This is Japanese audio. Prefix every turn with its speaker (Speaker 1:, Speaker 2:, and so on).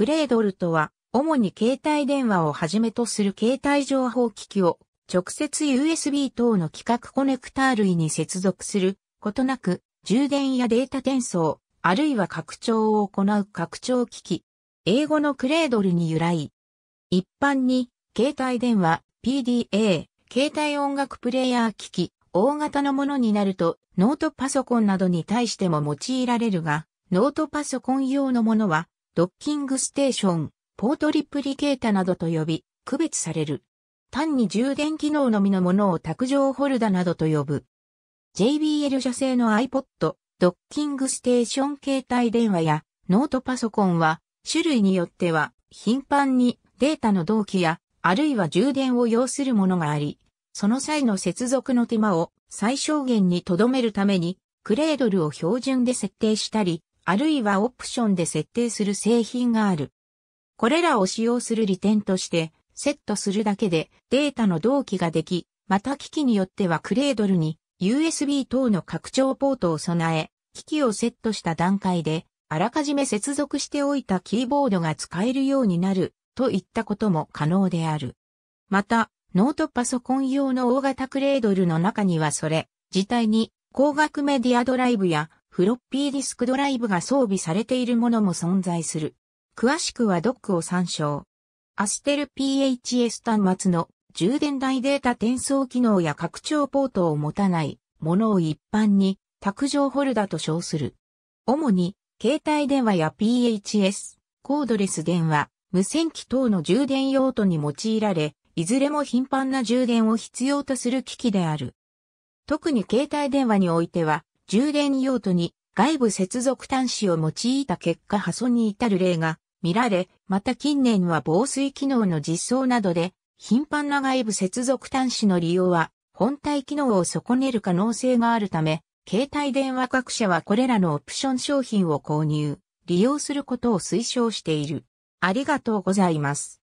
Speaker 1: クレードルとは、主に携帯電話をはじめとする携帯情報機器を直接 USB 等の規格コネクター類に接続することなく、充電やデータ転送、あるいは拡張を行う拡張機器。英語のクレードルに由来。一般に、携帯電話、PDA、携帯音楽プレイヤー機器、大型のものになると、ノートパソコンなどに対しても用いられるが、ノートパソコン用のものは、ドッキングステーション、ポートリプリケータなどと呼び、区別される。単に充電機能のみのものを卓上ホルダなどと呼ぶ。JBL 社製の iPod、ドッキングステーション携帯電話やノートパソコンは、種類によっては頻繁にデータの同期や、あるいは充電を要するものがあり、その際の接続の手間を最小限に留めるために、クレードルを標準で設定したり、あるいはオプションで設定する製品がある。これらを使用する利点として、セットするだけでデータの同期ができ、また機器によってはクレードルに USB 等の拡張ポートを備え、機器をセットした段階で、あらかじめ接続しておいたキーボードが使えるようになるといったことも可能である。また、ノートパソコン用の大型クレードルの中にはそれ、自体に光学メディアドライブやフロッピーディスクドライブが装備されているものも存在する。詳しくはドックを参照。アステル PHS 端末の充電台データ転送機能や拡張ポートを持たないものを一般に卓上ホルダーと称する。主に携帯電話や PHS、コードレス電話、無線機等の充電用途に用いられ、いずれも頻繁な充電を必要とする機器である。特に携帯電話においては、充電用途に外部接続端子を用いた結果破損に至る例が見られ、また近年は防水機能の実装などで頻繁な外部接続端子の利用は本体機能を損ねる可能性があるため、携帯電話各社はこれらのオプション商品を購入、利用することを推奨している。ありがとうございます。